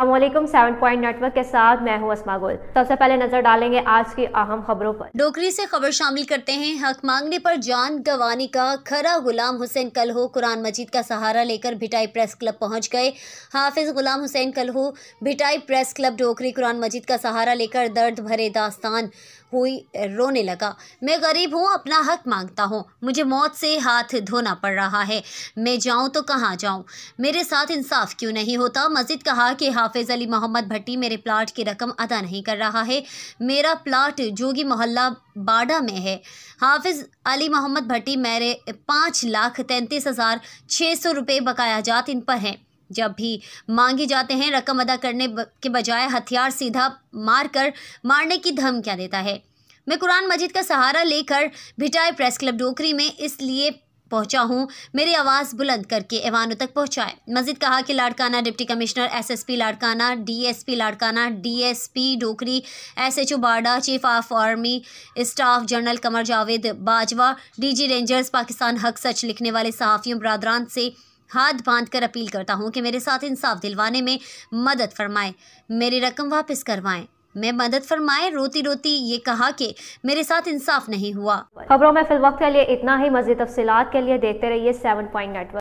अलमेकम seven point network के साथ मैं हूं असमा गुल सबसे पहले नजर डालेंगे आज की अहम खबरों पर डोकरी से खबर शामिल करते हैं हक मांगने पर जान गंवाने का खरा गुलाम हुसैन कल हो कुरान मजीद का सहारा लेकर भिटाई प्रेस क्लब पहुंच गए हाफिज गुलाम हुसैन कल हो भिटाई प्रेस क्लब डोकरी कुरान मजीद का सहारा लेकर दर्द भरे दास्तान हुई रोने लगा मैं गरीब हूँ अपना हक मांगता हूँ मुझे मौत से हाथ धोना पड़ रहा है मैं जाऊँ तो कहाँ जाऊँ मेरे साथ इंसाफ क्यों नहीं होता मस्जिद कहा कि हाँ हाफिज़ अली मोहम्मद भट्टी मेरे प्लाट की रकम अदा नहीं कर रहा है मेरा प्लाट जोगी मोहल्ला बाडा में है हाफिज़ अली मोहम्मद भट्टी मेरे पाँच लाख तैंतीस हज़ार छः सौ रुपये बकाया जात इन पर हैं जब भी मांगे जाते हैं रकम अदा करने के बजाय हथियार सीधा मारकर मारने की धमकियाँ देता है मैं कुरान मजिद का सहारा लेकर भिटाए प्रेस क्लब डोकरी में इसलिए पहुंचा हूं मेरी आवाज़ बुलंद करके एवानों तक पहुंचाए मजीद कहा कि Larkana deputy commissioner SSP Larkana DSP Larkana DSP Dokri SHO बाडा chief of army staff general Qamar Javed Bajwa DG rangers Pakistan हक सच लिखने वाले सहाफ़ियों बरदरान से हाथ बांध कर अपील करता हूँ कि मेरे साथ इंसाफ दिलवाने में मदद फरमाएं मेरी रकम वापस करवाएं में मदद फरमाए रोती रोती ये कहा कि मेरे साथ इंसाफ नहीं हुआ खबरों में फिल वक्त के लिए इतना ही मजीद तफसीत के लिए देखते रहिए सेवन पॉइंट नेटवर्क